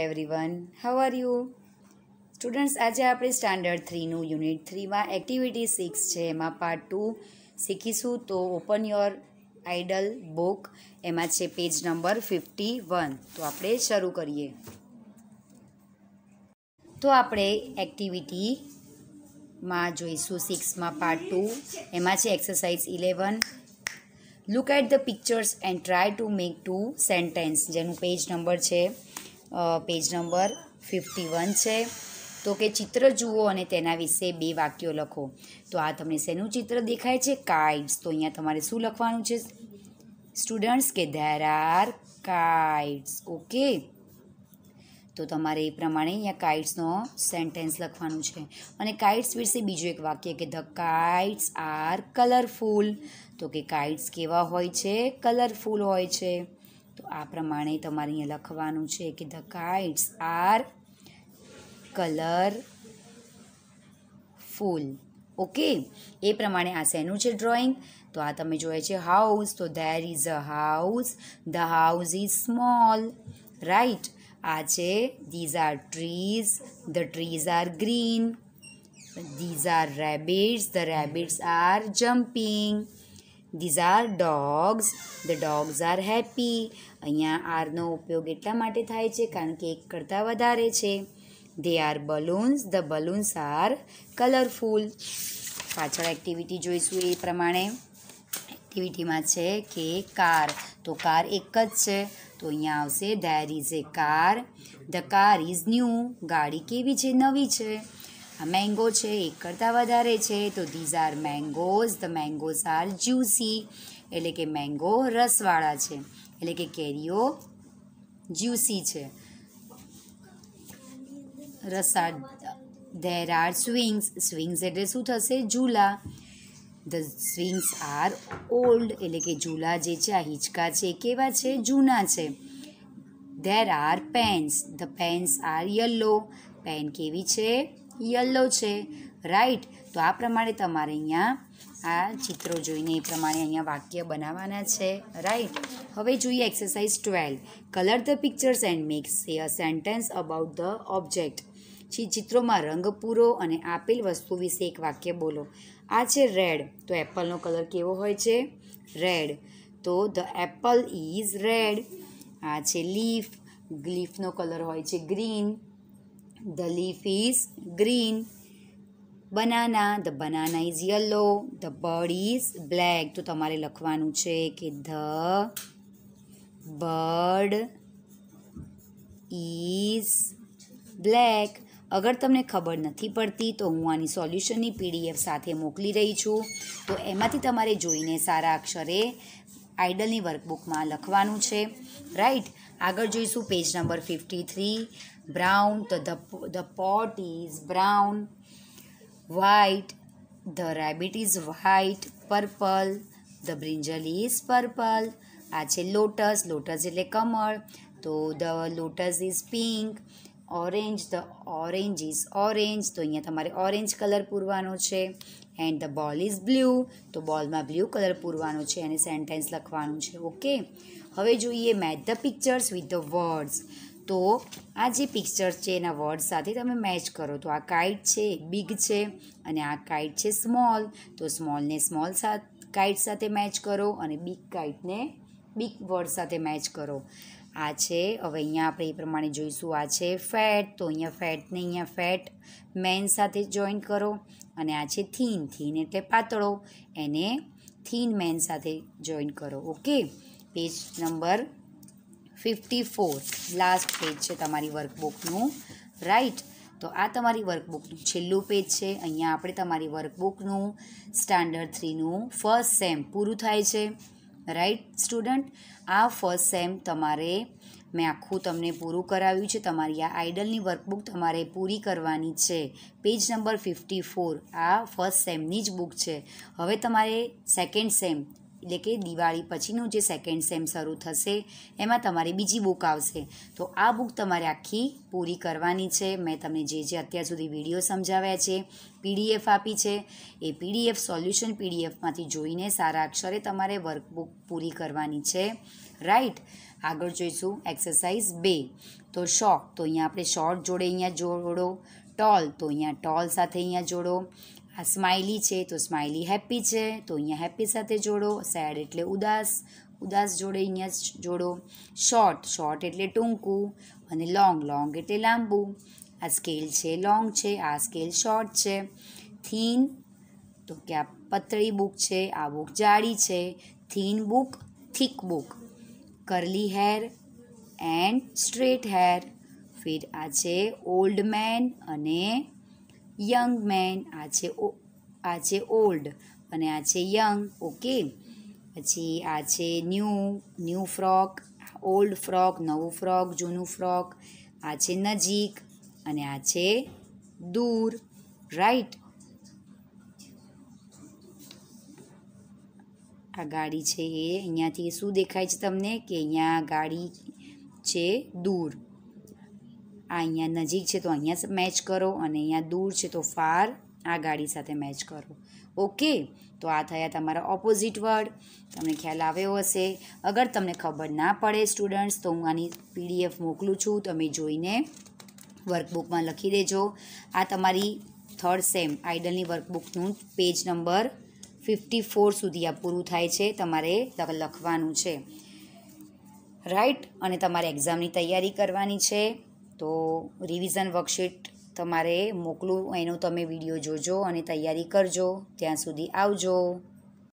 Everyone how are you students આજે આપણે standard થ્રીનું યુનિટ થ્રીમાં એક્ટિવિટી સિક્સ છે એમાં પાર્ટ ટુ શીખીશું તો ઓપન યોર આઇડલ બુક એમાં છે પેજ નંબર ફિફ્ટી વન તો આપણે શરૂ કરીએ તો આપણે એક્ટિવિટીમાં જોઈશું સિક્સમાં પાર્ટ ટુ એમાં છે exercise eleven look at the pictures and try to make two sentence જેનું પેજ નંબર છે પેજ નંબર ફિફ્ટી વન છે તો કે ચિત્ર જુઓ અને તેના વિશે બે વાક્યો લખો તો આ તમને શેનું ચિત્ર દેખાય છે કાઇટ્સ તો અહીંયા તમારે શું લખવાનું છે સ્ટુડન્ટ્સ કે ધેર આર કાઇટ્સ ઓકે તો તમારે એ પ્રમાણે અહીંયા કાઇટ્સનો સેન્ટેન્સ લખવાનું છે અને કાઇટ્સ વિશે બીજું એક વાક્ય કે ધ કાઇટ્સ આર કલરફુલ તો કે કાઇટ્સ કેવા હોય છે કલરફુલ હોય છે તો આ પ્રમાણે તમારે અહીંયા લખવાનું છે કે the kites are colourful okay એ પ્રમાણે આ શેનું છે ડ્રોઈંગ તો આ તમે જોયે છે હાઉસ તો there is a house the house is small right આ છે these are trees the trees are green these are rabbits the rabbits are jumping these are dogs the dogs are happy અહીંયા આરનો ઉપયોગ એટલા માટે થાય છે કારણ કે એક કરતાં વધારે છે they are balloons the balloons are colourful પાછળ એક્ટિવિટી જોઈશું એ પ્રમાણે એક્ટિવિટીમાં છે કે કાર તો કાર એક જ છે તો અહીંયા આવશે there is a car the car is new ગાડી કેવી છે નવી છે મેંગો છે એક કરતાં વધારે છે તો these are mangoes the mangoes are juicy એટલે કે મેંગો રસવાળા છે એટલે કે કેરીઓ જ્યુસી છે રસાળ ધેર આર સ્વિંગ્સ સ્વિંગ્સ એટલે શું થશે ઝૂલા ધ સ્વિંગ્સ આર ઓલ્ડ એટલે કે ઝૂલા જે છે આ હિંચકા છે કેવા છે જૂના છે there are pens the pens are yellow pen કેવી છે યલો છે રાઈટ તો આ પ્રમાણે તમારે અહીંયા આ ચિત્રો જોઈને એ પ્રમાણે અહીંયા વાક્ય બનાવવાના છે રાઈટ હવે જોઈએ exercise twelve colour the pictures and makes a a sentence about the object જે ચિત્રોમાં રંગ પૂરો અને આપેલ વસ્તુ વિશે એક વાક્ય બોલો આ છે રેડ તો એપલનો કલર કેવો હોય છે રેડ તો ધ એપલ ઇઝ રેડ આ છે લીફ લીફનો કલર હોય છે green the leaf is green. Banana, the banana is yellow. The bird is black. તો તમારે લખવાનું છે કે ધ બર્ડ ઇઝ બ્લેક અગર તમને ખબર નથી પડતી તો હું આની સોલ્યુશનની પીડીએફ સાથે મોકલી રહી છું તો એમાંથી તમારે જોઈને સારા અક્ષરે આઇડલની વર્કબુકમાં લખવાનું છે રાઈટ આગળ જોઈશું page number fifty three brown તો the the pot is brown white the rabbit is white purple the brinjal is purple આ છે લોટસ લોટસ એટલે કમળ તો the lotus is pink orange the orange is orange તો અહીંયા તમારે orange colour પૂરવાનો છે and the ball is blue તો બોલમાં બ્લુ કલર પૂરવાનો છે અને સેન્ટેન્સ લખવાનું છે ઓકે હવે જોઈએ match the pictures with the words તો આ જે પિક્ચર્સ છે એના વર્ડ સાથે તમે મેચ કરો તો આ કાઇટ છે બિગ છે અને આ કાઇટ છે સ્મોલ તો સ્મોલને સ્મોલ સાથ કાઇટ સાથે મેચ કરો અને બિગ કાઇટને બિગ વર્ડ સાથે મેચ કરો આ છે હવે અહીંયા આપણે એ પ્રમાણે જોઈશું આ છે ફેટ તો અહીંયા ફેટને અહીંયા ફેટ મેન સાથે જોઈન કરો અને આ છે થીન થીન એટલે પાતળો એને થીન મેન સાથે જોઈન કરો okay page number fifty four last page છે તમારી વર્કબુકનું રાઈટ તો આ તમારી વર્કબુકનું છેલ્લું પેજ છે અહીંયા આપણે તમારી વર્કબુકનું સ્ટાન્ડર્ડ થ્રીનું ફર્સ્ટ સેમ પૂરું થાય છે રાઈટ સ્ટુડન્ટ આ ફર્સ્ટ સેમ તમારે મેં આખું તમને પૂરું કરાવ્યું છે તમારી આ આઇડલની વર્કબુક તમારે પૂરી કરવાની છે પેજ નંબર ફિફ્ટી ફોર આ ફર્સ્ટ સેમની જ બુક છે હવે તમારે સેકન્ડ સેમ એટલે કે દિવાળી પછીનું જે સેકન્ડ સેમ શરૂ થશે એમાં તમારી બીજી બુક આવશે તો આ બુક તમારે આખી પૂરી કરવાની છે મેં તમને જે જે અત્યાર સુધી વિડીયો સમજાવ્યા છે પીડીએફ આપી છે એ પીડીએફ સોલ્યુશન પીડીએફમાંથી જોઈને સારા અક્ષરે તમારે વર્કબુક પૂરી કરવાની છે રાઈટ આગળ જોઈશું એક્સરસાઇઝ બે તો શોર્ટ તો અહીંયા આપણે શોર્ટ જોડે અહીંયા જોડો ટોલ તો અહીંયા ટોલ સાથે અહીંયા જોડો આ સ્માઇલી છે તો સ્માઇલી હેપ્પી છે તો અહીંયા હેપી સાથે જોડો સેડ એટલે ઉદાસ ઉદાસ જોડે અહીંયા જોડો શોર્ટ શોર્ટ એટલે ટૂંકું અને લોંગ લોંગ એટલે લાંબુ આ સ્કેલ છે લોંગ છે આ સ્કેલ શોર્ટ છે થીન તો કે આ પતળી બુક છે આ બુક જાડી છે thin book thick book curly hair and straight hair ફિર આ છે ઓલ્ડ મેન અને યંગ મેન આ છે આ છે ઓલ્ડ અને આ છે યંગ ઓકે પછી આ છે new new frock old frock નવું ફ્રોક જૂનું ફ્રોક આ છે નજીક અને આ છે દૂર રાઈટ આ ગાડી છે એ અહીંયાથી શું દેખાય છે તમને કે અહીંયા ગાડી છે દૂર આ અહીંયા નજીક છે તો અહીંયા મેચ કરો અને અહીંયા દૂર છે તો ફાર આ ગાડી સાથે મેચ કરો ઓકે તો આ થયા તમારા ઓપોઝિટ વર્ડ તમને ખ્યાલ આવ્યો હશે અગર તમને ખબર ના પડે સ્ટુડન્ટ્સ તો હું આની પીડીએફ મોકલું છું તમે જોઈને વર્કબુકમાં લખી દેજો આ તમારી થર્ડ સેમ આઇડલની વર્કબુકનું પેજ નંબર ફિફ્ટી ફોર સુધી આ પૂરું થાય છે તમારે લખવાનું છે રાઈટ અને તમારે એક્ઝામની તૈયારી કરવાની છે તો રિવિઝન વર્કશીટ તમારે મોકલું એનો તમે વિડીયો જોજો અને તૈયારી કરજો ત્યાં સુધી આવજો